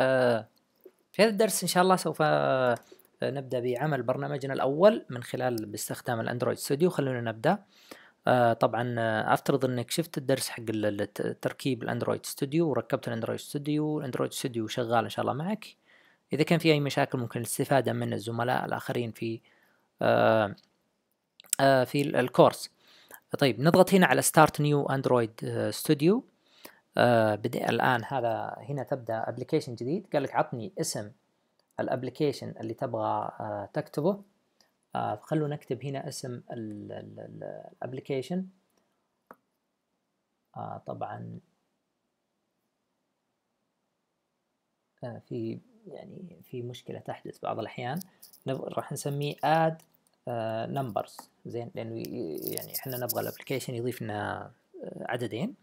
آه، في هذا الدرس إن شاء الله سوف آه، نبدأ بعمل برنامجنا الأول من خلال باستخدام الأندرويد ستوديو خلونا نبدأ آه، طبعا افترض انك شفت الدرس حق تركيب الاندرويد ستوديو وركبت الاندرويد ستوديو الاندرويد ستوديو شغال ان شاء الله معك اذا كان في اي مشاكل ممكن الاستفاده من الزملاء الاخرين في في الكورس طيب نضغط هنا على ستارت نيو اندرويد ستوديو آه، بدي الان هذا هنا تبدا ابلكيشن جديد قال لك عطني اسم الابلكيشن اللي تبغى آه، تكتبه آه، خلونا نكتب هنا اسم الابلكيشن طبعا في يعني في مشكلة تحدث بعض الأحيان راح نسميه اد نمبرز زين لأنه يعني إحنا نبغى الابلكيشن يضيف لنا عددين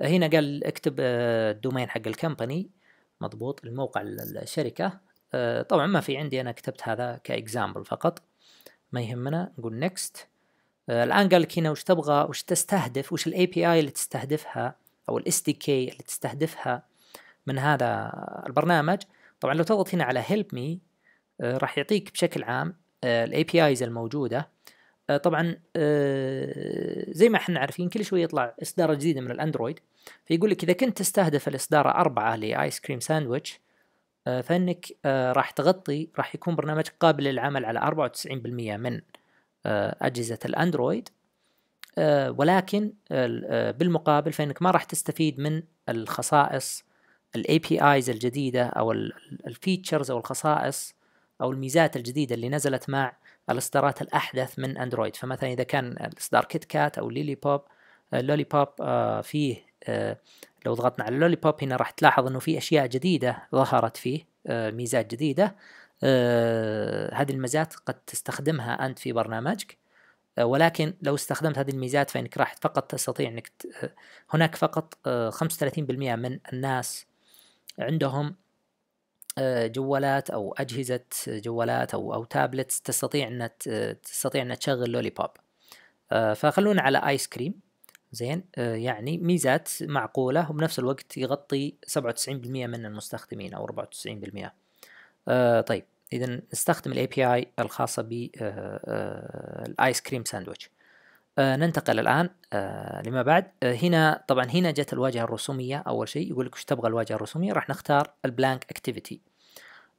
هنا قال اكتب آه، الدومين حق الكمباني مضبوط الموقع الشركة آه، طبعا ما في عندي أنا كتبت هذا كإكزامبل فقط ما يهمنا نقول نكست آه، الآن قال لك هنا وش تبغى وش تستهدف وش الاي بي اي اللي تستهدفها أو الاس دي كي اللي تستهدفها من هذا البرنامج طبعا لو تضغط هنا على هيلب مي راح يعطيك بشكل عام الاي بي ايز الموجودة آه، طبعا آه، زي ما احنا عارفين كل شوي يطلع اصدار جديده من الاندرويد فيقول لك اذا كنت تستهدف الاصدار أربعة لايس كريم ساندويتش آه، فانك راح تغطي راح يكون برنامجك قابل للعمل على 94% من اجهزه الاندرويد ولكن بالمقابل فانك ما راح تستفيد من الخصائص الاي بي ايز الجديده او الفيتشرز او الخصائص او الميزات الجديده اللي نزلت مع الاصدارات الأحدث من أندرويد فمثلا إذا كان إصدار كيت كات أو ليلي بوب لولي بوب فيه آه، لو ضغطنا على لولي بوب هنا راح تلاحظ أنه في أشياء جديدة ظهرت فيه آه، ميزات جديدة آه، هذه الميزات قد تستخدمها أنت في برنامجك ولكن لو استخدمت هذه الميزات فإنك راح فقط تستطيع أنك هناك فقط 35% من الناس عندهم آه، جوالات او اجهزه جوالات او او تابلتس تستطيع ان تستطيع ان تشغل لولي بوب آه، فخلونا على ايس كريم زين آه، يعني ميزات معقوله وبنفس الوقت يغطي 97% من المستخدمين او 94% طيب اذا نستخدم الاي بي اي الخاصه بالايس كريم ساندويتش آه ننتقل الآن آه لما بعد آه هنا طبعا هنا جت الواجهة الرسومية أول شيء يقول لك وش تبغى الواجهة الرسومية راح نختار البلانك اكتيفيتي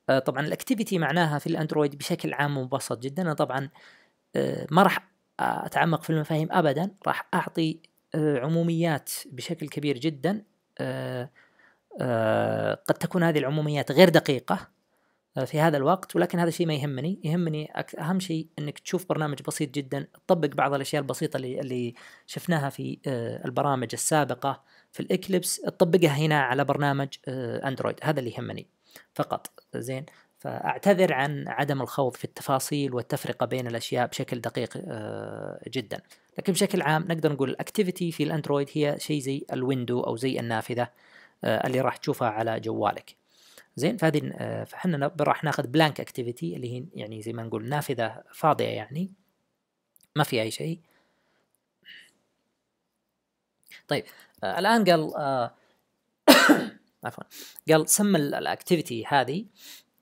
آه طبعا الاكتيفيتي معناها في الأندرويد بشكل عام مبسط جدا أنا طبعا آه ما راح أتعمق في المفاهيم أبدا راح أعطي آه عموميات بشكل كبير جدا آه آه قد تكون هذه العموميات غير دقيقة في هذا الوقت ولكن هذا الشيء ما يهمني يهمني اهم شيء انك تشوف برنامج بسيط جدا تطبق بعض الاشياء البسيطه اللي اللي شفناها في آه، البرامج السابقه في الاكليبس تطبقها هنا على برنامج آه، اندرويد هذا اللي يهمني فقط زين فاعتذر عن عدم الخوض في التفاصيل والتفرقه بين الاشياء بشكل دقيق آه، جدا لكن بشكل عام نقدر نقول الاكتيفيتي في الاندرويد هي شيء زي الويندو او زي النافذه اللي راح تشوفها على جوالك زين فهذه آه، فاحنا راح ناخذ بلانك اكتيفيتي اللي هي يعني زي ما نقول نافذه فاضيه يعني ما في اي شيء طيب آه الان قال آه عفوا قال سمى الاكتيفيتي هذه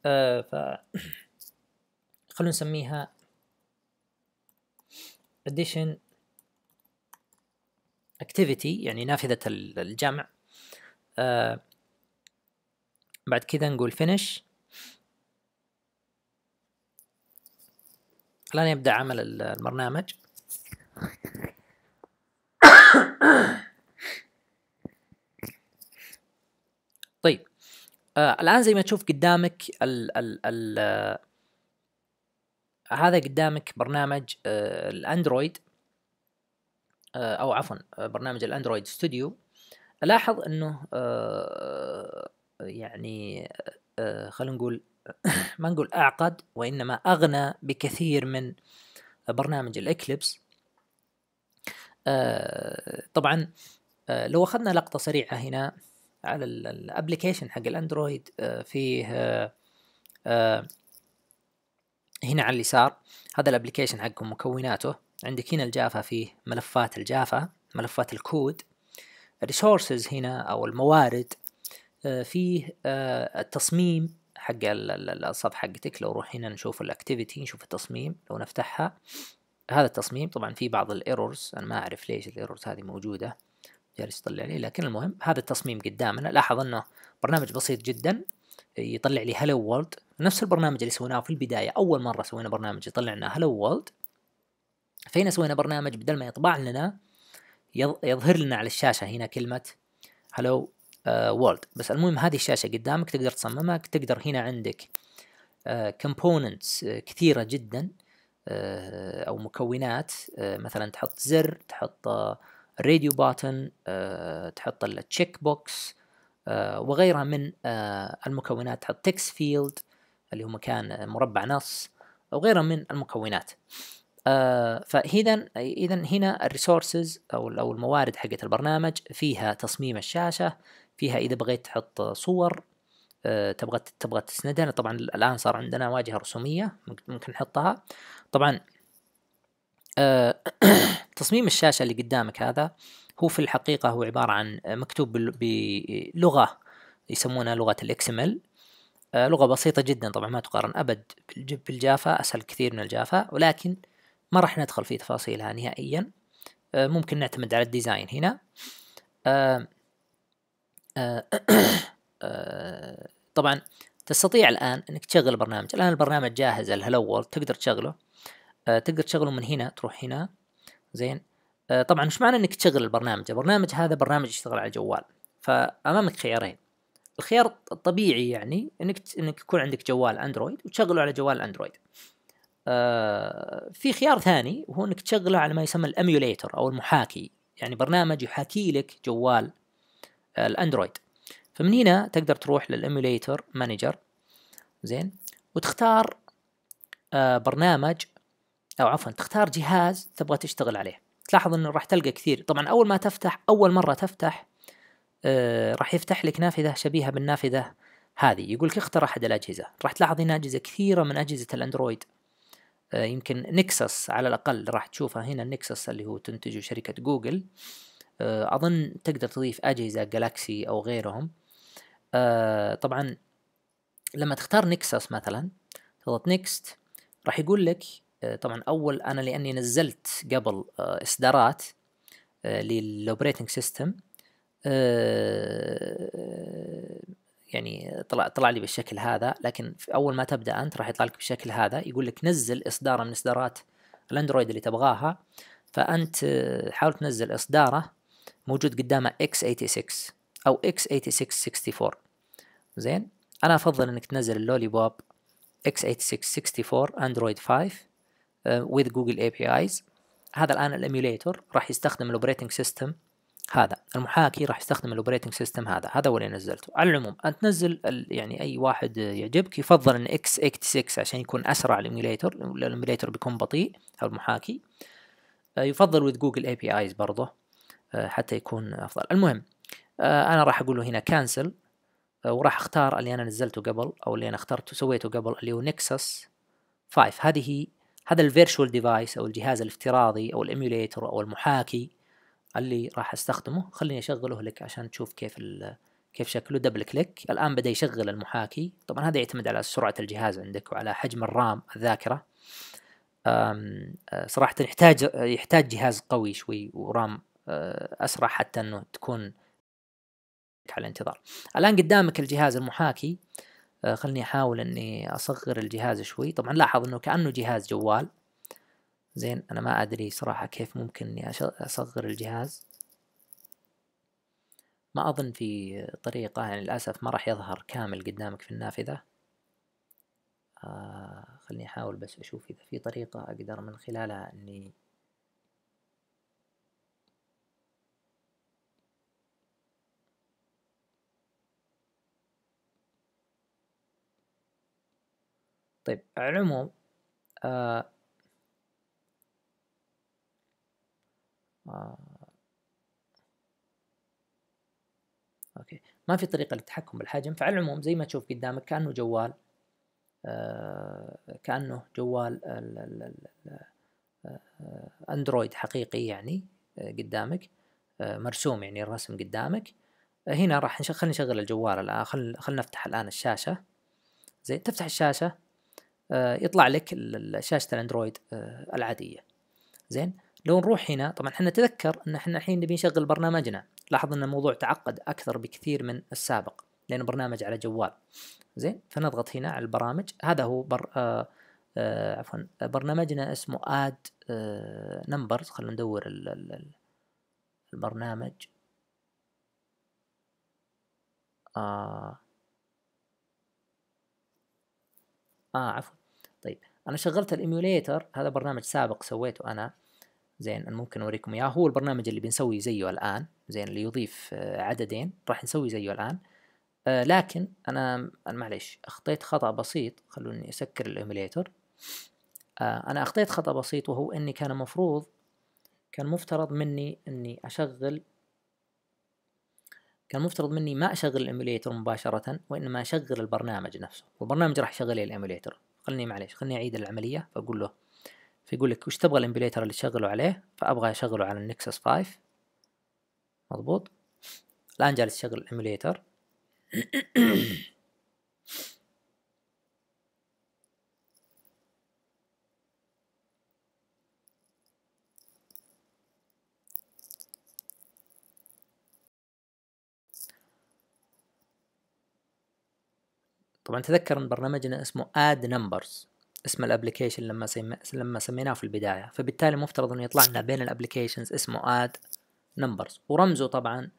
آه ف خلونا نسميها addition activity يعني نافذة الجمع آه بعد كده نقول finish الآن يبدأ عمل البرنامج طيب آه الآن زي ما تشوف قدامك ال ال الـ آه هذا قدامك برنامج آه الأندرويد آه أو عفوا آه، برنامج الأندرويد ستوديو لاحظ أنه آه يعني آه، خلينا نقول ما نقول أعقد وإنما أغنى بكثير من برنامج الإكليبس آه، طبعا آه، لو أخذنا لقطة سريعة هنا على الابلكيشن حق الاندرويد فيه هنا على اليسار هذا الابلكيشن حقكم مكوناته عندك هنا الجافا فيه ملفات الجافا ملفات الكود الريسورسز هنا او الموارد آه، فيه آه، التصميم حق الصفحة حقتك لو هنا نشوف الاكتيفيتي نشوف التصميم لو نفتحها هذا التصميم طبعا في بعض الايرورز انا ما اعرف ليش الايرورز هذه موجودة جالس يطلع لي لكن المهم هذا التصميم قدامنا لاحظ انه برنامج بسيط جدا يطلع لي هلو وورلد نفس البرنامج اللي سويناه في البداية اول مرة سوينا برنامج يطلع لنا هلو وورلد فهنا سوينا برنامج بدل ما يطبع لنا يظهر لنا على الشاشة هنا كلمة هلو وورد آه، بس المهم هذه الشاشة قدامك تقدر تصممها تقدر هنا عندك كومبوننتس آه، آه، كثيرة جدا او مكونات مثلا تحط زر تحط راديو باتن تحط التشيك بوكس وغيرها من المكونات تحط تكس فيلد اللي هو مكان مربع نص وغيرها من المكونات فاذا اذا هنا الريسورسز او او الموارد حقت البرنامج فيها تصميم الشاشه فيها اذا بغيت تحط صور آه، تبغى تبغى تسندها طبعا الان صار عندنا واجهه رسوميه ممكن نحطها طبعا آه، تصميم الشاشه اللي قدامك هذا هو في الحقيقه هو عباره عن مكتوب بلغه يسمونها لغه الاكس ام آه، لغه بسيطه جدا طبعا ما تقارن ابد بالجافا اسهل كثير من الجافا ولكن ما راح ندخل في تفاصيلها نهائيا ممكن نعتمد على الديزاين هنا آه، آه، طبعا تستطيع الآن أنك تشغل البرنامج الآن البرنامج جاهز الهلو تقدر تشغله آه، تقدر تشغله من هنا تروح هنا زين طبعا مش معنى أنك تشغل البرنامج البرنامج هذا برنامج يشتغل على الجوال فأمامك خيارين الخيار الطبيعي يعني انك انك يكون عندك جوال اندرويد وتشغله على جوال اندرويد. في خيار ثاني وهو انك تشغله على ما يسمى الاميوليتر او المحاكي، يعني برنامج يحاكي لك جوال الاندرويد فمن هنا تقدر تروح للإيميوليتر مانجر زين وتختار آه، برنامج أو عفوا تختار جهاز تبغى تشتغل عليه تلاحظ أنه راح تلقى كثير طبعا أول ما تفتح أول مرة تفتح آه، راح يفتح لك نافذة شبيهة بالنافذة هذه يقول لك اختر أحد الأجهزة راح تلاحظ هنا أجهزة كثيرة من أجهزة الأندرويد آه، يمكن نكسس على الأقل راح تشوفها هنا نكسس اللي هو تنتجه شركة جوجل آه، أظن تقدر تضيف أجهزة جالاكسي أو غيرهم آه، طبعا لما تختار نكسس مثلا تضغط نكست راح يقول لك آه، طبعا أول أنا لأني نزلت قبل إصدارات للأوبريتنج سيستم يعني طلع طلع لي بالشكل هذا لكن اول ما تبدا انت راح يطلع لك بالشكل هذا يقول لك نزل اصدار من اصدارات الاندرويد اللي تبغاها فانت حاول تنزل اصداره موجود قدامه x86 او x86 64 زين انا افضل انك تنزل اللولي بوب x86 64 اندرويد 5 with جوجل اي بي ايز هذا الان الاميوليتور راح يستخدم الاوبريتنج سيستم هذا المحاكي راح يستخدم الاوبريتنج سيستم هذا هذا هو اللي نزلته على العموم انت تنزل يعني اي واحد يعجبك يفضل ان x 86 عشان يكون اسرع الايميوليتور الايميوليتور بيكون بطيء او المحاكي آه، يفضل with جوجل اي بي ايز برضه آه، حتى يكون افضل المهم آه، انا راح اقول له هنا كانسل آه، وراح اختار اللي انا نزلته قبل او اللي انا اخترته سويته قبل اللي هو نكسس 5 هذه هذا الفيرشوال ديفايس او الجهاز الافتراضي او الايميوليتر او المحاكي اللي راح استخدمه خليني اشغله لك عشان تشوف كيف كيف شكله دبل كليك الان بدا يشغل المحاكي طبعا هذا يعتمد على سرعه الجهاز عندك وعلى حجم الرام الذاكره صراحه يحتاج يحتاج جهاز قوي شوي ورام آه، اسرع حتى انه تكون على الانتظار الان قدامك الجهاز المحاكي آه، خلني احاول اني اصغر الجهاز شوي طبعا لاحظ انه كانه جهاز جوال زين انا ما ادري صراحه كيف ممكن اني اصغر الجهاز ما اظن في طريقه يعني للاسف ما راح يظهر كامل قدامك في النافذه آه، خلني احاول بس اشوف اذا في طريقه اقدر من خلالها اني طيب على العموم آه آه اوكي ما في طريقه للتحكم بالحجم فعلى العموم زي ما تشوف قدامك كانه جوال آه كانه جوال آه، اندرويد حقيقي يعني آه، قدامك آه، مرسوم يعني الرسم قدامك هنا راح نشغل نشغل الجوال الان خلينا نفتح الان الشاشه زي تفتح الشاشه آه، يطلع لك شاشه الاندرويد آه، العاديه زين لو نروح هنا طبعا احنا نتذكر ان احنا الحين نبي نشغل برنامجنا لاحظ ان الموضوع تعقد اكثر بكثير من السابق لانه برنامج على جوال زين فنضغط هنا على البرامج هذا هو بر آه آه عفوا برنامجنا اسمه اد آه، نمبرز خلينا ندور ال ال البرنامج آه آه عفوا انا شغلت الايميوليتر هذا برنامج سابق سويته انا زين انا ممكن اوريكم اياه هو البرنامج اللي بنسوي زيه الان زين اللي يضيف آه، عددين راح نسوي زيه الان آه لكن انا معلش اخطيت خطا بسيط خلوني اسكر الايميوليتر آه انا اخطيت خطا بسيط وهو اني كان مفروض كان مفترض مني اني اشغل كان مفترض مني ما اشغل الايميوليتر مباشره وانما اشغل البرنامج نفسه والبرنامج راح يشغل الايميوليتر خلني معليش خلني أعيد العملية فأقول له فيقول لك وش تبغى الإمبليتر اللي تشغله عليه فأبغى أشغله على النكسس 5 مضبوط الآن جالس يشغل الإمبليتر طبعا تذكر ان برنامجنا اسمه اد نمبرز اسم الابلكيشن لما سمي... لما سميناه في البدايه فبالتالي مفترض انه يطلع لنا بين الابلكيشنز اسمه اد نمبرز ورمزه طبعا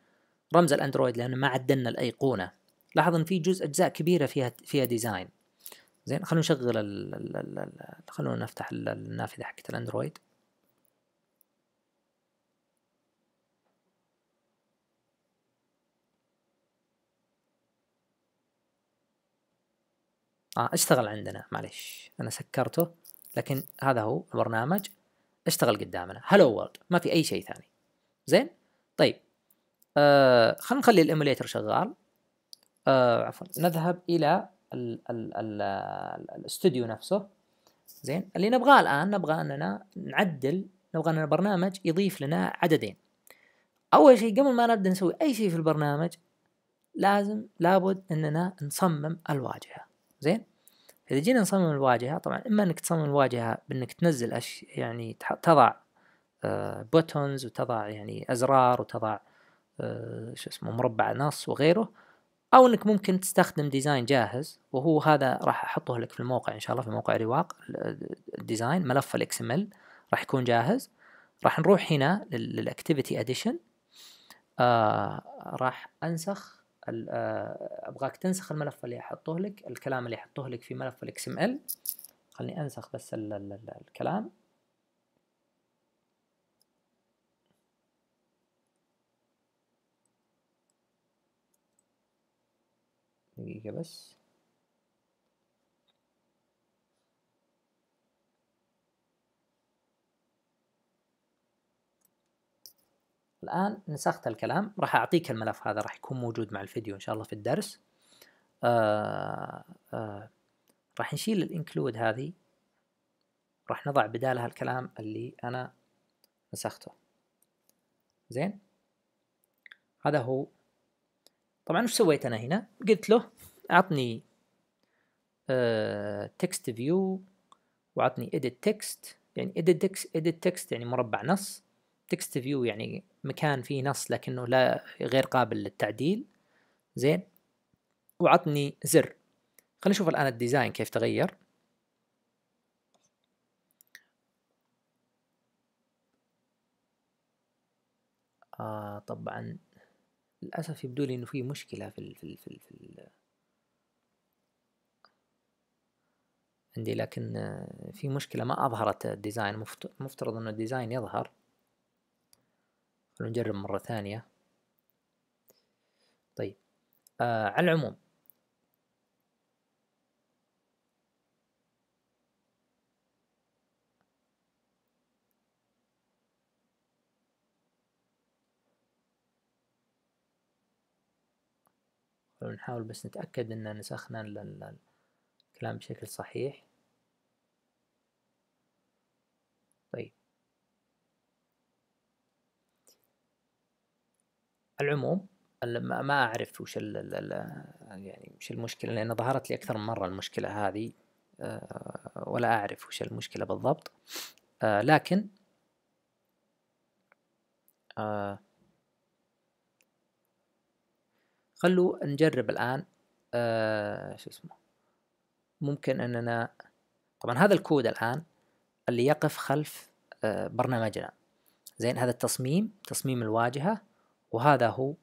رمز الاندرويد لان ما عدلنا الايقونه لاحظ ان في جزء اجزاء كبيره فيها فيها ديزاين زين خلونا نشغل ال... ال... ال... خلونا نفتح النافذه حقت الاندرويد آه اشتغل عندنا معلش انا سكرته لكن هذا هو البرنامج اشتغل قدامنا هلو وورد ما في اي شيء ثاني زين طيب آه خلينا نخلي الايموليتر شغال آه عفوا نذهب الى الاستوديو نفسه زين اللي نبغاه الان نبغى اننا نعدل نبغى ان البرنامج يضيف لنا عددين اول شيء قبل ما نبدا نسوي اي شيء في البرنامج لازم لابد اننا نصمم الواجهه زين اذا جينا نصمم الواجهة طبعا إما إنك تصمم الواجهة بإنك تنزل أش يعني تضع بوتونز آه، وتضع يعني أزرار وتضع آه، شو اسمه مربع نص وغيره أو إنك ممكن تستخدم ديزاين جاهز وهو هذا راح أحطه لك في الموقع إن شاء الله في موقع رواق الديزاين ملف الإكس ام ال راح يكون جاهز راح نروح هنا للأكتيفيتي أديشن آه راح أنسخ آه، ابغاك تنسخ الملف اللي احطه لك الكلام اللي احطه لك في ملف الاكس ام ال خلني انسخ بس الـ الـ الـ الكلام دقيقة بس الآن نسخت الكلام راح أعطيك الملف هذا راح يكون موجود مع الفيديو إن شاء الله في الدرس آه، آه، راح نشيل الانكلود هذه راح نضع بدالها الكلام اللي أنا نسخته زين هذا هو طبعا وش سويت أنا هنا قلت له أعطني تكست فيو وعطني edit text يعني edit text edit text يعني مربع نص text view يعني مكان فيه نص لكنه لا غير قابل للتعديل زين وعطني زر خلينا نشوف الآن الديزاين كيف تغير آه طبعا للأسف يبدو لي إنه في مشكلة في ال في ال في ال في عندي لكن في مشكلة ما أظهرت الديزاين مفترض إنه الديزاين يظهر خلونا نجرب مرة ثانية طيب آه على العموم نحاول بس نتأكد إن نسخنا الكلام بشكل صحيح العموم ما اعرف وش الـ الـ يعني وش المشكله لان ظهرت لي اكثر من مره المشكله هذه آه، ولا اعرف وش المشكله بالضبط آه، لكن آه، خلو نجرب الان شو اسمه ممكن اننا طبعا هذا الكود الان اللي يقف خلف برنامجنا زين هذا التصميم تصميم الواجهه وهذا هو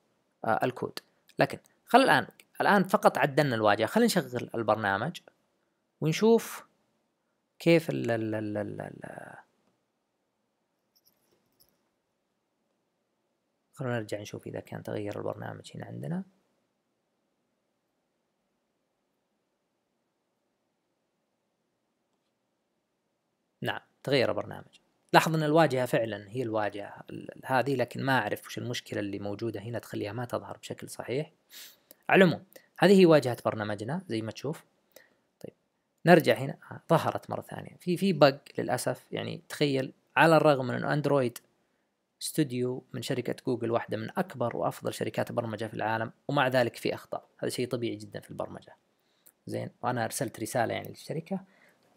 آه، الكود لكن خل الآن الآن فقط عدلنا الواجهة خلينا نشغل البرنامج ونشوف كيف ال ال ال ال ال خلونا نرجع نشوف إذا كان تغير البرنامج هنا عندنا نعم تغير البرنامج لاحظ ان الواجهه فعلا هي الواجهه هذه لكن ما اعرف وش المشكله اللي موجوده هنا تخليها ما تظهر بشكل صحيح على العموم هذه هي واجهه برنامجنا زي ما تشوف طيب نرجع هنا آه، ظهرت مره ثانيه في في بق للاسف يعني تخيل على الرغم من انه اندرويد ستوديو من شركه جوجل واحده من اكبر وافضل شركات البرمجه في العالم ومع ذلك في اخطاء هذا شيء طبيعي جدا في البرمجه زين وانا ارسلت رساله يعني للشركه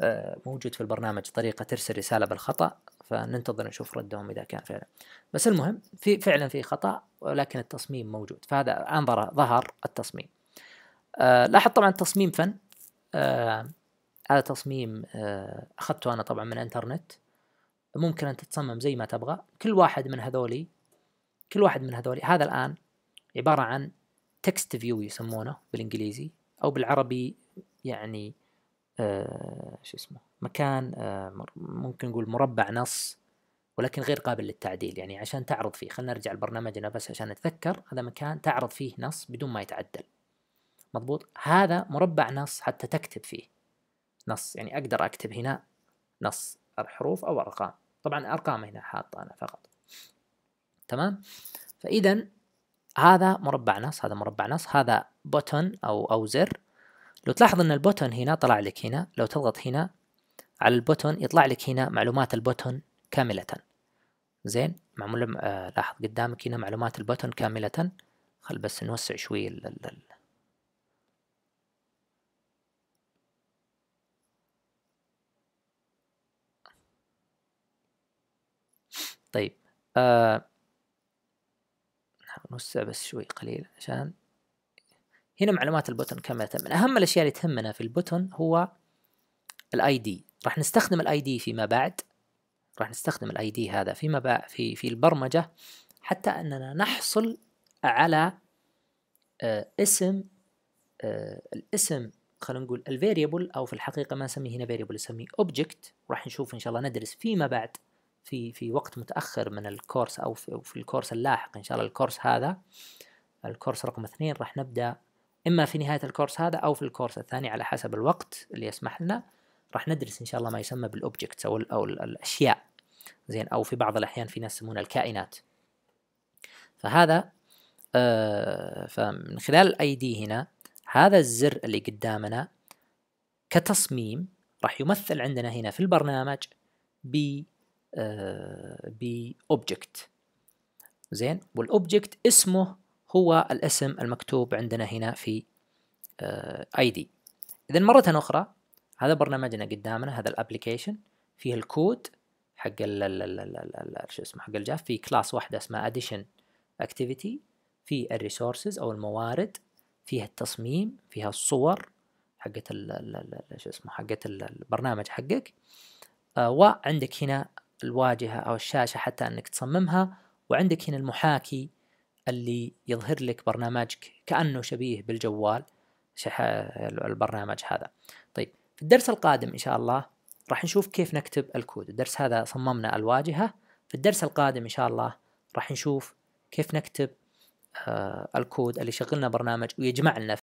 آه، موجود في البرنامج طريقة ترسل رسالة بالخطأ فننتظر نشوف ردهم اذا كان فعلا بس المهم في فعلا في خطا ولكن التصميم موجود فهذا انظر ظهر التصميم آه لاحظ طبعا التصميم فن آه هذا تصميم آه اخذته انا طبعا من الانترنت ممكن ان تتصمم زي ما تبغى كل واحد من هذولي كل واحد من هذولي هذا الان عباره عن تكست فيو يسمونه بالانجليزي او بالعربي يعني آه، شو اسمه مكان آه، ممكن نقول مربع نص ولكن غير قابل للتعديل يعني عشان تعرض فيه خلينا نرجع لبرنامجنا بس عشان نتذكر هذا مكان تعرض فيه نص بدون ما يتعدل مضبوط هذا مربع نص حتى تكتب فيه نص يعني أقدر أكتب هنا نص حروف أو أرقام طبعا أرقام هنا حاطة أنا فقط تمام فإذا هذا مربع نص هذا مربع نص هذا بوتن أو أو زر لو تلاحظ ان البوتون هنا طلع لك هنا لو تضغط هنا على البوتون يطلع لك هنا معلومات البوتون كاملة زين معمول آه لاحظ قدامك هنا معلومات البوتون كاملة خل بس نوسع شوي الـ ال طيب آه نوسع بس شوي قليل عشان هنا معلومات البوتون كما تهمنا اهم الاشياء اللي تهمنا في البوتون هو الاي دي راح نستخدم الاي دي فيما بعد راح نستخدم الاي دي هذا فيما بعد في في البرمجه حتى اننا نحصل على آه، اسم آه، الاسم خلينا نقول الفيريبل او في الحقيقه ما نسميه هنا فيريبل نسميه اوبجكت راح نشوف ان شاء الله ندرس فيما بعد في في وقت متاخر من الكورس او في الكورس اللاحق ان شاء الله الكورس هذا الكورس رقم اثنين راح نبدا اما في نهايه الكورس هذا او في الكورس الثاني على حسب الوقت اللي يسمح لنا راح ندرس ان شاء الله ما يسمى بالاوبجكتس او, أو الاشياء زين او في بعض الاحيان في ناس يسمونها الكائنات فهذا آه فمن خلال الاي دي هنا هذا الزر اللي قدامنا كتصميم راح يمثل عندنا هنا في البرنامج ب آه باوبجكت زين والاوبجكت اسمه هو الاسم المكتوب عندنا هنا في اي آه، دي اذا مرة اخرى هذا برنامجنا قدامنا هذا الابلكيشن فيه الكود حق ال شو اسمه حق الجاف في كلاس واحدة اسمها اديشن اكتيفيتي في الريسورسز او الموارد فيها التصميم فيها الصور حقت شو اسمه حقت البرنامج حقك آه وعندك هنا الواجهة أو الشاشة حتى أنك تصممها وعندك هنا المحاكي اللي يظهر لك برنامجك كأنه شبيه بالجوال البرنامج هذا طيب في الدرس القادم إن شاء الله راح نشوف كيف نكتب الكود الدرس هذا صممنا الواجهة في الدرس القادم إن شاء الله راح نشوف كيف نكتب آه، الكود اللي يشغلنا برنامج ويجمع لنا